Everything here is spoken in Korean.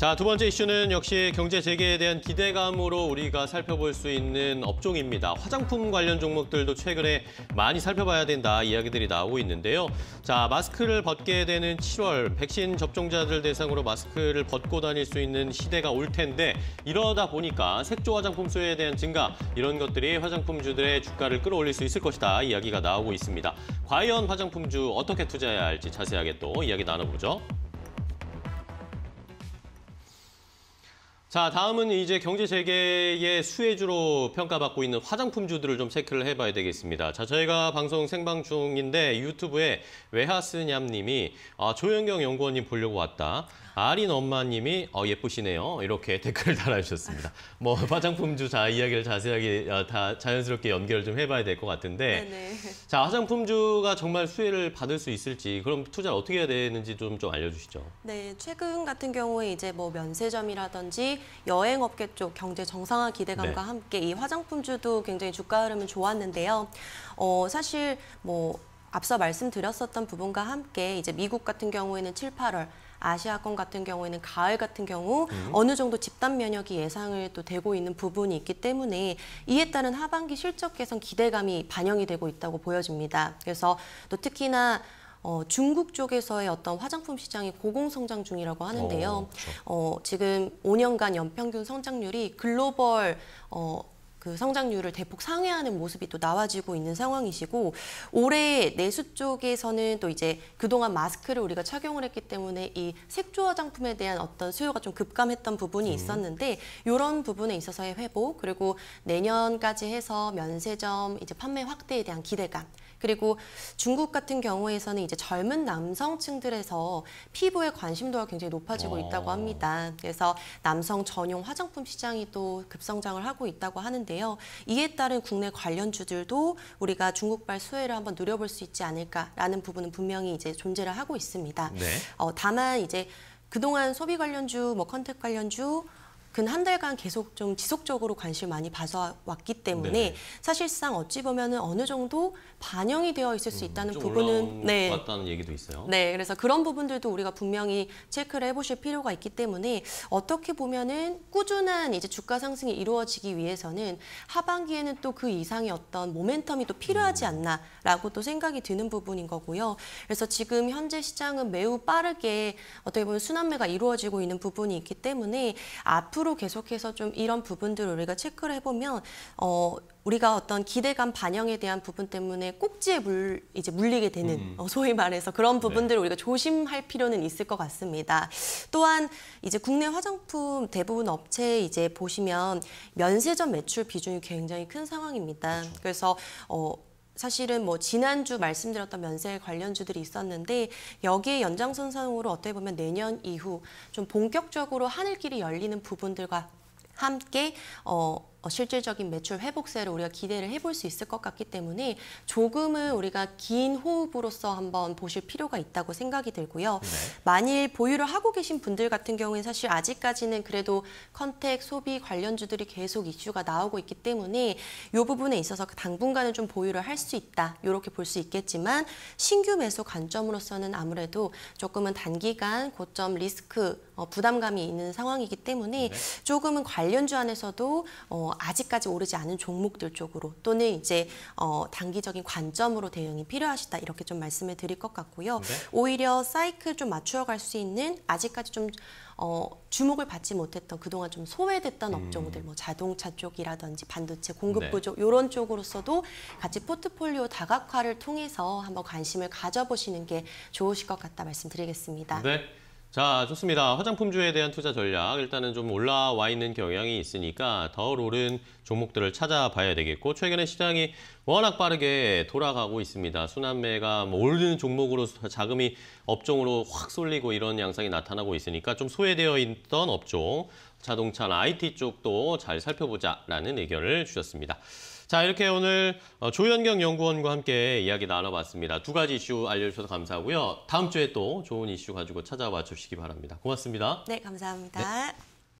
자, 두 번째 이슈는 역시 경제 재개에 대한 기대감으로 우리가 살펴볼 수 있는 업종입니다. 화장품 관련 종목들도 최근에 많이 살펴봐야 된다 이야기들이 나오고 있는데요. 자, 마스크를 벗게 되는 7월 백신 접종자들 대상으로 마스크를 벗고 다닐 수 있는 시대가 올 텐데 이러다 보니까 색조 화장품 수요에 대한 증가 이런 것들이 화장품주들의 주가를 끌어올릴 수 있을 것이다 이야기가 나오고 있습니다. 과연 화장품주 어떻게 투자해야 할지 자세하게 또 이야기 나눠보죠. 자, 다음은 이제 경제 재계의 수혜주로 평가받고 있는 화장품주들을 좀 체크를 해봐야 되겠습니다. 자, 저희가 방송 생방 중인데 유튜브에 외하스냠님이 아, 조영경 연구원님 보려고 왔다. 아린 엄마님이 어, 예쁘시네요. 이렇게 댓글을 달아주셨습니다. 뭐 화장품주 자 이야기를 자세하게 어, 다 자연스럽게 연결을 좀 해봐야 될 것 같은데 네네. 자 화장품주가 정말 수혜를 받을 수 있을지 그럼 투자를 어떻게 해야 되는지 좀, 좀 알려주시죠. 네, 최근 같은 경우에 이제 뭐 면세점이라든지 여행업계 쪽 경제 정상화 기대감과 네. 함께 이 화장품주도 굉장히 주가 흐름은 좋았는데요. 어, 사실 뭐 앞서 말씀드렸었던 부분과 함께 이제 미국 같은 경우에는 7, 8월 아시아권 같은 경우에는 가을 같은 경우 음. 어느 정도 집단 면역이 예상을 또 되고 있는 부분이 있기 때문에 이에 따른 하반기 실적 개선 기대감이 반영이 되고 있다고 보여집니다. 그래서 또 특히나 어, 중국 쪽에서의 어떤 화장품 시장이 고공성장 중이라고 하는데요. 어, 그렇죠. 어 지금 5년간 연평균 성장률이 글로벌 어, 그 성장률을 대폭 상회하는 모습이 또 나와지고 있는 상황이시고 올해 내수 쪽에서는 또 이제 그동안 마스크를 우리가 착용을 했기 때문에 이 색조 화장품에 대한 어떤 수요가 좀 급감했던 부분이 음. 있었는데 음. 이런 부분에 있어서의 회복 그리고 내년까지 해서 면세점 이제 판매 확대에 대한 기대감 그리고 중국 같은 경우에서는 이제 젊은 남성층들에서 피부에 관심도가 굉장히 높아지고 어. 있다고 합니다. 그래서 남성 전용 화장품 시장이 또 급성장을 하고 있다고 하는데요. 이에 따른 국내 관련주들도 우리가 중국발 수혜를 한번 누려볼 수 있지 않을까라는 부분은 분명히 이제 존재를 하고 있습니다. 네. 어, 다만 이제 그동안 소비 관련주, 뭐 컨택 관련주, 근한 달간 계속 좀 지속적으로 관심 많이 봐서왔기 때문에 네 사실상 어찌 보면 은 어느 정도 반영이 되어 있을 수 음, 있다는 음, 부분은 네. 왔다는 얘기도 있어요. 네, 그래서 그런 부분들도 우리가 분명히 체크를 해보실 필요가 있기 때문에 어떻게 보면은 꾸준한 이제 주가 상승이 이루어지기 위해서는 하반기에는 또 그 이상의 어떤 모멘텀이 또 필요하지 음. 않나라고 또 생각이 드는 부분인 거고요. 그래서 지금 현재 시장은 매우 빠르게 어떻게 보면 순환매가 이루어지고 있는 부분이 있기 때문에 앞으로 앞으로 계속해서 좀 이런 부분들을 우리가 체크를 해보면 어, 우리가 어떤 기대감 반영에 대한 부분 때문에 꼭지에 물, 이제 물리게 되는 음. 어, 소위 말해서 그런 네. 부분들을 네. 우리가 조심할 필요는 있을 것 같습니다. 또한 이제 국내 화장품 대부분 업체 이제 보시면 면세점 매출 비중이 굉장히 큰 상황입니다. 그렇죠. 그래서 어, 사실은 뭐 지난주 말씀드렸던 면세 관련주들이 있었는데 여기에 연장선상으로 어떻게 보면 내년 이후 좀 본격적으로 하늘길이 열리는 부분들과 함께 어, 어, 실질적인 매출 회복세를 우리가 기대를 해볼 수 있을 것 같기 때문에 조금은 우리가 긴 호흡으로서 한번 보실 필요가 있다고 생각이 들고요. 네. 만일 보유를 하고 계신 분들 같은 경우는 사실 아직까지는 그래도 컨택, 소비 관련주들이 계속 이슈가 나오고 있기 때문에 이 부분에 있어서 그 당분간은 좀 보유를 할 수 있다. 이렇게 볼 수 있겠지만 신규 매수 관점으로서는 아무래도 조금은 단기간 고점 리스크 어, 부담감이 있는 상황이기 때문에 네. 조금은 관련주 안에서도 어, 아직까지 오르지 않은 종목들 쪽으로 또는 이제 어, 단기적인 관점으로 대응이 필요하시다 이렇게 좀 말씀을 드릴 것 같고요. 네. 오히려 사이클 좀 맞추어 갈 수 있는 아직까지 좀 어, 주목을 받지 못했던 그동안 좀 소외됐던 음. 업종들 뭐 자동차 쪽이라든지 반도체 공급 네. 부족 이런 쪽으로서도 같이 포트폴리오 다각화를 통해서 한번 관심을 가져보시는 게 좋으실 것 같다 말씀드리겠습니다. 네. 자, 좋습니다. 화장품주에 대한 투자 전략 일단은 좀 올라와 있는 경향이 있으니까 더 오른 종목들을 찾아봐야 되겠고 최근에 시장이 워낙 빠르게 돌아가고 있습니다. 순환매가 뭐 오르는 종목으로 자금이 업종으로 확 쏠리고 이런 양상이 나타나고 있으니까 좀 소외되어 있던 업종, 자동차나 IT 쪽도 잘 살펴보자라는 의견을 주셨습니다. 자, 이렇게 오늘 어, 조현경 연구원과 함께 이야기 나눠봤습니다. 두 가지 이슈 알려주셔서 감사하고요. 다음 주에 또 좋은 이슈 가지고 찾아와 주시기 바랍니다. 고맙습니다. 네, 감사합니다. 네.